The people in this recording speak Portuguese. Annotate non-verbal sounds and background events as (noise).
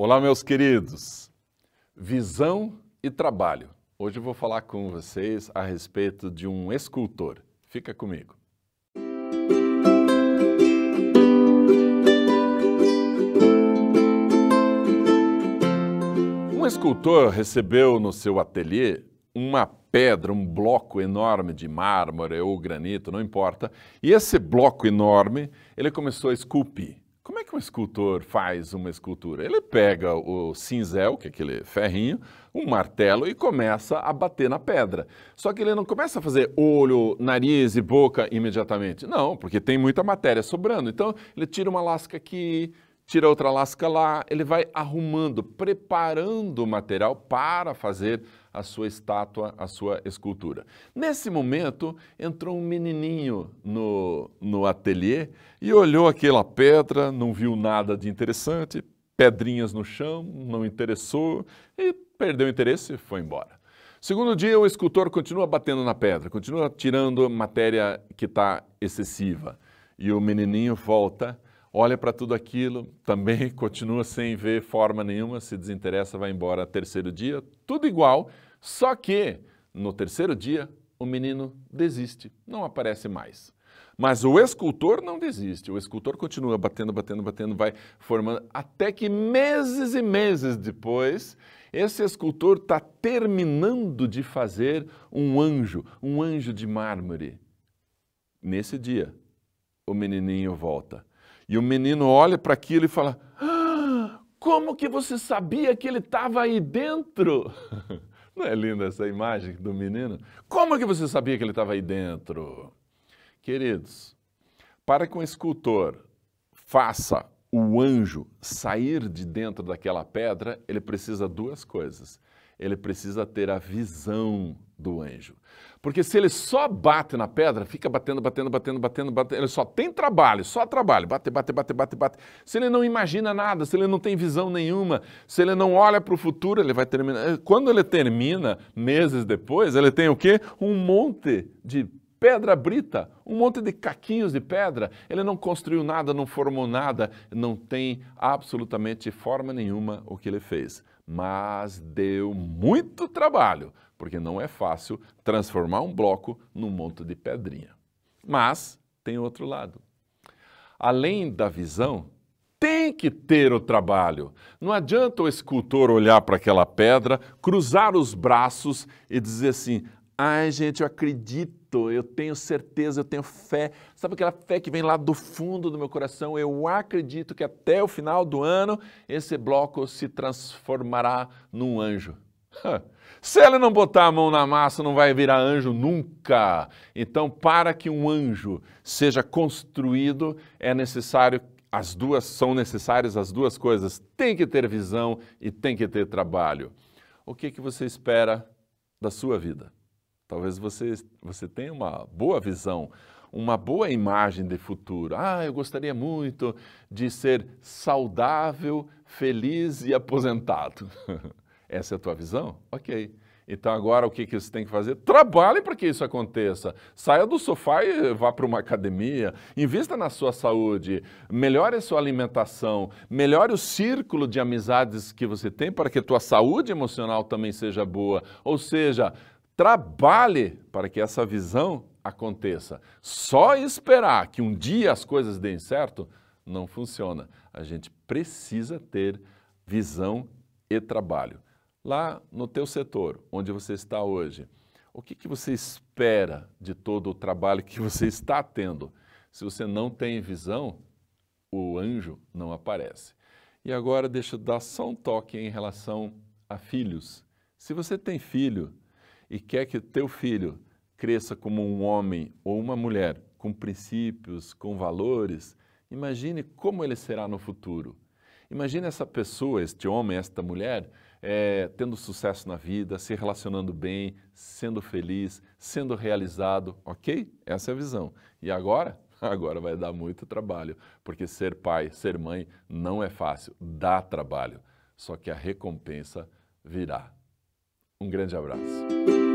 Olá, meus queridos. Visão e trabalho. Hoje eu vou falar com vocês a respeito de um escultor. Fica comigo. Um escultor recebeu no seu ateliê uma pedra, um bloco enorme de mármore ou granito, não importa. E esse bloco enorme, ele começou a esculpir que um escultor faz uma escultura? Ele pega o cinzel, que é aquele ferrinho, um martelo e começa a bater na pedra. Só que ele não começa a fazer olho, nariz e boca imediatamente. Não, porque tem muita matéria sobrando. Então, ele tira uma lasca aqui, tira outra lasca lá, ele vai arrumando, preparando o material para fazer a sua estátua, a sua escultura. Nesse momento, entrou um menininho no, no ateliê e olhou aquela pedra, não viu nada de interessante, pedrinhas no chão, não interessou e perdeu o interesse e foi embora. Segundo dia, o escultor continua batendo na pedra, continua tirando matéria que está excessiva. E o menininho volta olha para tudo aquilo, também (laughs) continua sem ver forma nenhuma, se desinteressa, vai embora. Terceiro dia, tudo igual, só que no terceiro dia o menino desiste, não aparece mais. Mas o escultor não desiste, o escultor continua batendo, batendo, batendo, vai formando, até que meses e meses depois, esse escultor está terminando de fazer um anjo, um anjo de mármore. Nesse dia, o menininho volta. E o menino olha para aquilo e fala: ah, Como que você sabia que ele estava aí dentro? (laughs) Não é linda essa imagem do menino? Como que você sabia que ele estava aí dentro? Queridos, para que um escultor faça o anjo sair de dentro daquela pedra, ele precisa duas coisas ele precisa ter a visão do anjo. Porque se ele só bate na pedra, fica batendo, batendo, batendo, batendo, batendo, ele só tem trabalho, só trabalho, bate, bate, bate, bate, bate. Se ele não imagina nada, se ele não tem visão nenhuma, se ele não olha para o futuro, ele vai terminar. Quando ele termina, meses depois, ele tem o quê? Um monte de pedra brita, um monte de caquinhos de pedra. Ele não construiu nada, não formou nada, não tem absolutamente forma nenhuma o que ele fez. Mas deu muito trabalho, porque não é fácil transformar um bloco num monte de pedrinha. Mas tem outro lado. Além da visão, tem que ter o trabalho. Não adianta o escultor olhar para aquela pedra, cruzar os braços e dizer assim: Ai, gente, eu acredito, eu tenho certeza, eu tenho fé. Sabe aquela fé que vem lá do fundo do meu coração? Eu acredito que até o final do ano esse bloco se transformará num anjo. Se ela não botar a mão na massa, não vai virar anjo nunca. Então, para que um anjo seja construído, é necessário as duas são necessárias as duas coisas. Tem que ter visão e tem que ter trabalho. O que que você espera da sua vida? Talvez você, você tenha uma boa visão, uma boa imagem de futuro. Ah, eu gostaria muito de ser saudável, feliz e aposentado. (laughs) Essa é a tua visão? Ok. Então agora o que, que você tem que fazer? Trabalhe para que isso aconteça. Saia do sofá e vá para uma academia, invista na sua saúde, melhore a sua alimentação, melhore o círculo de amizades que você tem para que a tua saúde emocional também seja boa. Ou seja, Trabalhe para que essa visão aconteça. Só esperar que um dia as coisas deem certo não funciona. A gente precisa ter visão e trabalho. Lá no teu setor, onde você está hoje, o que, que você espera de todo o trabalho que você (laughs) está tendo? Se você não tem visão, o anjo não aparece. E agora deixa eu dar só um toque em relação a filhos. Se você tem filho, e quer que o teu filho cresça como um homem ou uma mulher com princípios, com valores, imagine como ele será no futuro. Imagine essa pessoa, este homem, esta mulher, é, tendo sucesso na vida, se relacionando bem, sendo feliz, sendo realizado, ok? Essa é a visão. E agora? (laughs) Agora vai dar muito trabalho, porque ser pai, ser mãe não é fácil, dá trabalho. Só que a recompensa virá. Um grande abraço.